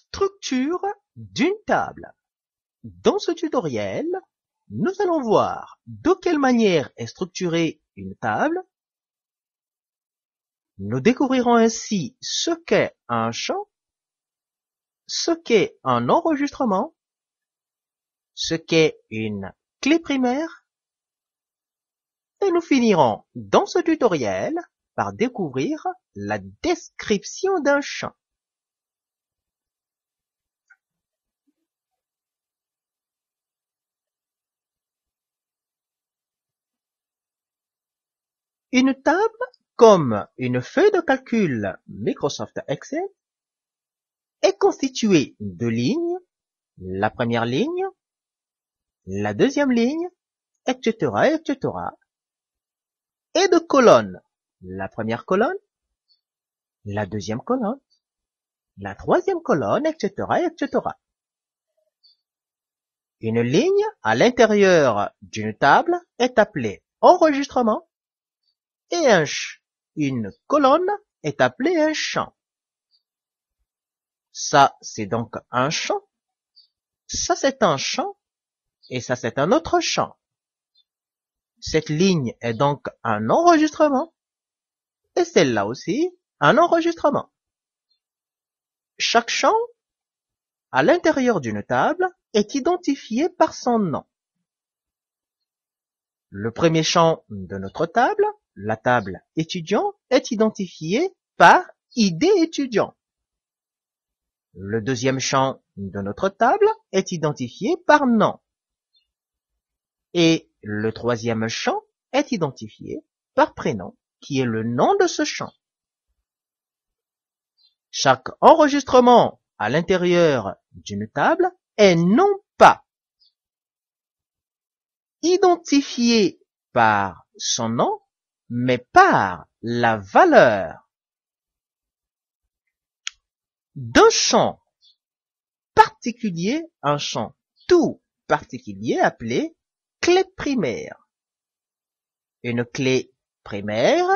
structure d'une table. Dans ce tutoriel, nous allons voir de quelle manière est structurée une table. Nous découvrirons ainsi ce qu'est un champ, ce qu'est un enregistrement, ce qu'est une clé primaire, et nous finirons dans ce tutoriel par découvrir la description d'un champ. Une table comme une feuille de calcul Microsoft Excel est constituée de lignes, la première ligne, la deuxième ligne, etc., etc., et de colonnes, la première colonne, la deuxième colonne, la troisième colonne, etc., etc. Une ligne à l'intérieur d'une table est appelée enregistrement et un ch. Une colonne est appelée un champ. Ça, c'est donc un champ. Ça, c'est un champ. Et ça, c'est un autre champ. Cette ligne est donc un enregistrement. Et celle-là aussi, un enregistrement. Chaque champ, à l'intérieur d'une table, est identifié par son nom. Le premier champ de notre table la table étudiant est identifiée par idée étudiant. Le deuxième champ de notre table est identifié par nom. Et le troisième champ est identifié par prénom, qui est le nom de ce champ. Chaque enregistrement à l'intérieur d'une table est non pas identifié par son nom mais par la valeur d'un champ particulier, un champ tout particulier appelé clé primaire. Une clé primaire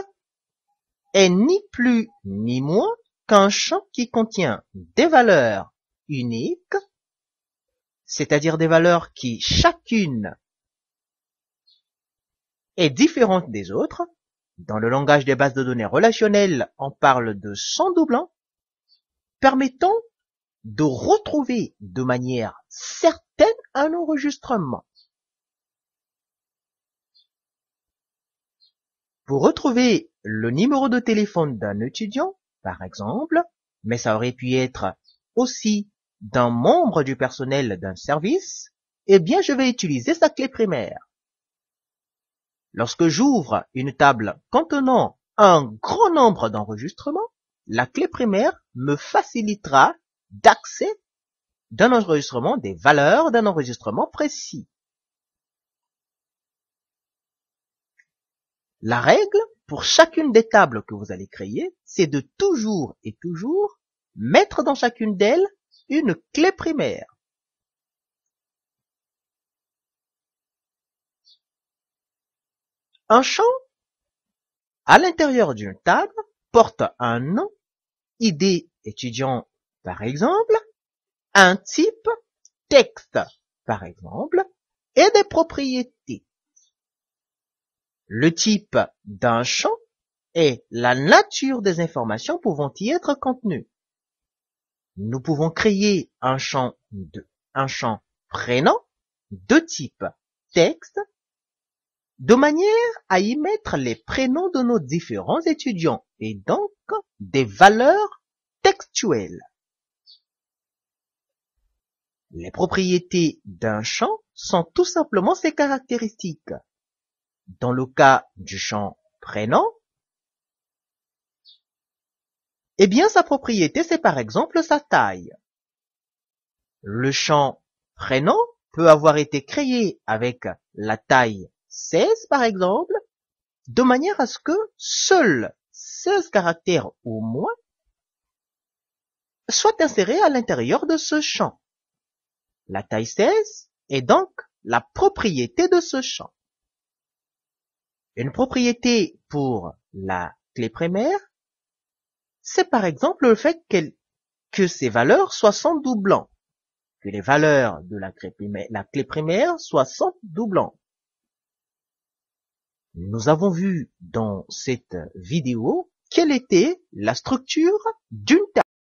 est ni plus ni moins qu'un champ qui contient des valeurs uniques, c'est-à-dire des valeurs qui chacune est différente des autres, dans le langage des bases de données relationnelles, on parle de doublant permettant de retrouver de manière certaine un enregistrement. Pour retrouver le numéro de téléphone d'un étudiant, par exemple, mais ça aurait pu être aussi d'un membre du personnel d'un service, eh bien je vais utiliser sa clé primaire. Lorsque j'ouvre une table contenant un grand nombre d'enregistrements, la clé primaire me facilitera d'accès d'un enregistrement des valeurs d'un enregistrement précis. La règle pour chacune des tables que vous allez créer, c'est de toujours et toujours mettre dans chacune d'elles une clé primaire. Un champ, à l'intérieur d'une table, porte un nom, idée étudiant par exemple, un type, texte par exemple, et des propriétés. Le type d'un champ est la nature des informations pouvant y être contenues. Nous pouvons créer un champ de un champ prénom de type texte de manière à y mettre les prénoms de nos différents étudiants et donc des valeurs textuelles. Les propriétés d'un champ sont tout simplement ses caractéristiques. Dans le cas du champ prénom, eh bien sa propriété c'est par exemple sa taille. Le champ prénom peut avoir été créé avec la taille 16, par exemple, de manière à ce que seuls 16 caractères au moins soient insérés à l'intérieur de ce champ. La taille 16 est donc la propriété de ce champ. Une propriété pour la clé primaire, c'est par exemple le fait que ces valeurs soient sans doublant. que les valeurs de la clé primaire, la clé primaire soient sans doublons. Nous avons vu dans cette vidéo quelle était la structure d'une table.